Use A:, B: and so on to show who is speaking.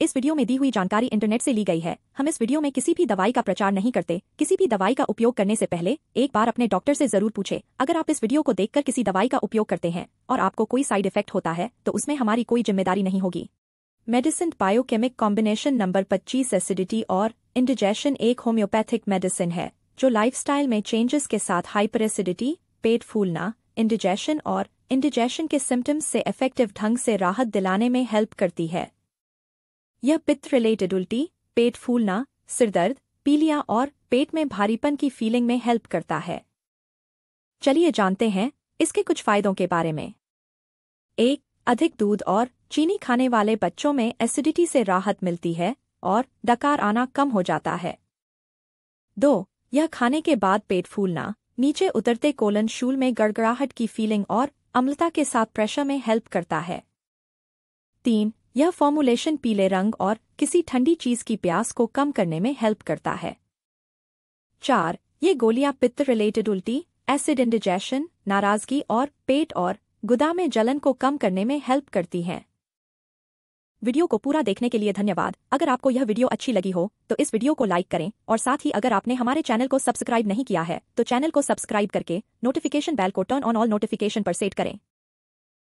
A: इस वीडियो में दी हुई जानकारी इंटरनेट से ली गई है हम इस वीडियो में किसी भी दवाई का प्रचार नहीं करते किसी भी दवाई का उपयोग करने से पहले एक बार अपने डॉक्टर से जरूर पूछे अगर आप इस वीडियो को देखकर किसी दवाई का उपयोग करते हैं और आपको कोई साइड इफेक्ट होता है तो उसमें हमारी कोई जिम्मेदारी नहीं होगी मेडिसिन बायोकेमिक कॉम्बिनेशन नंबर पच्चीस एसिडिटी और इंडिजेशन एक होम्योपैथिक मेडिसिन है जो लाइफ में चेंजेस के साथ हाइपर एसिडिटी पेट फूलना इंडिजेशन और इंडिजेशन के सिम्टम्स से इफेक्टिव ढंग से राहत दिलाने में हेल्प करती है यह पित्त रिलेटेड उल्टी पेट फूलना सिरदर्द पीलिया और पेट में भारीपन की फीलिंग में हेल्प करता है चलिए जानते हैं इसके कुछ फायदों के बारे में एक अधिक दूध और चीनी खाने वाले बच्चों में एसिडिटी से राहत मिलती है और डकार आना कम हो जाता है दो यह खाने के बाद पेट फूलना नीचे उतरते कोलन शूल में गड़गड़ाहट की फीलिंग और अम्लता के साथ प्रेशर में हेल्प करता है तीन यह फॉर्मुलेशन पीले रंग और किसी ठंडी चीज की प्यास को कम करने में हेल्प करता है चार ये गोलियां पित्त रिलेटेड उल्टी एसिड इंडिजेशन नाराजगी और पेट और गुदा में जलन को कम करने में हेल्प करती हैं वीडियो को पूरा देखने के लिए धन्यवाद अगर आपको यह वीडियो अच्छी लगी हो तो इस वीडियो को लाइक करें और साथ ही अगर आपने हमारे चैनल को सब्सक्राइब नहीं किया है तो चैनल को सब्सक्राइब करके नोटिफिकेशन बेल को टर्न ऑन ऑल नोटिफिकेशन पर सेट करें